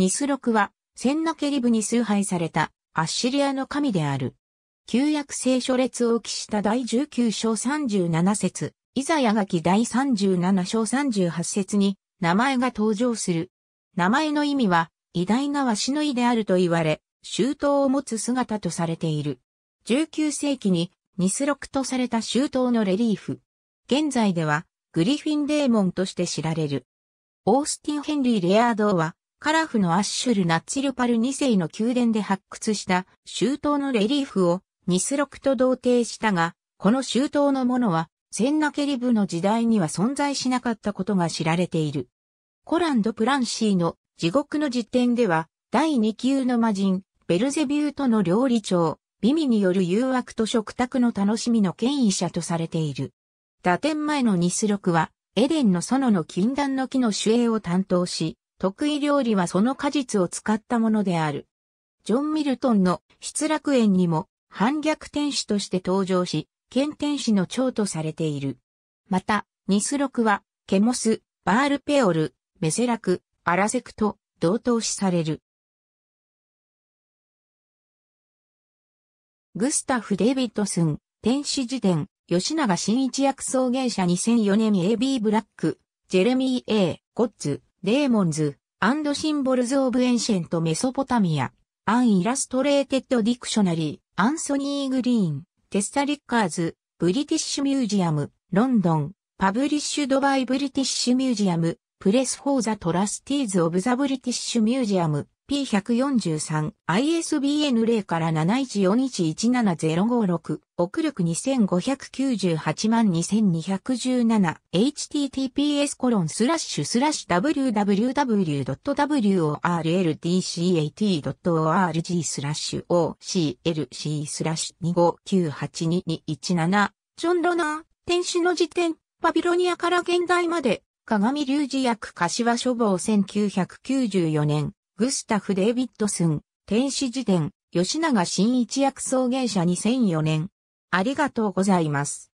ニスロクは、センナケリブに崇拝された、アッシリアの神である。旧約聖書列を記した第19章37節、イザヤがき第37章38節に、名前が登場する。名前の意味は、偉大なわしの意であると言われ、周到を持つ姿とされている。19世紀に、ニスロクとされた周到のレリーフ。現在では、グリフィンデーモンとして知られる。オースティン・ヘンリー・レアードは、カラフのアッシュル・ナッチルパル2世の宮殿で発掘した周到のレリーフをニスロクと同定したが、この周到のものは、センナケリブの時代には存在しなかったことが知られている。コランド・プランシーの地獄の実典では、第2級の魔人、ベルゼビューとの料理長、ビミによる誘惑と食卓の楽しみの権威者とされている。打点前のニスロクは、エデンの園の禁断の木の守衛を担当し、得意料理はその果実を使ったものである。ジョン・ミルトンの失楽園にも反逆天使として登場し、剣天使の長とされている。また、ニスロクは、ケモス、バールペオル、メセラク、アラセクと同等視される。グスタフ・デビッドスン、天使辞典、吉永新一役創迎者2004年 AB ブラック、ジェレミー・ A・ ゴッツ、デーモンズ、アンドシンボルズ・オブ・エンシェント・メソポタミア、アン・イラストレーテッド・ディクショナリー、アンソニー・グリーン、テスタリッカーズ、ブリティッシュ・ミュージアム、ロンドン、パブリッシュ・ドバイ・ブリティッシュ・ミュージアム、プレス・フォー・ザ・トラスティーズ・オブ・ザ・ブリティッシュ・ミュージアム、P143、ISBN 0から7 1 4 1 1 7 0 5 6奥力2598万2217、https コロンスラッシュスラッシュ www.worldcat.org スラッシュ oclc スラッシュ25982217、ジョン・ロナー、天使の辞典、バビロニアから現代まで、鏡隆寺役柏書房1994年、グスタフ・デイビッドスン、天使辞典、吉永新一役創芸者2004年。ありがとうございます。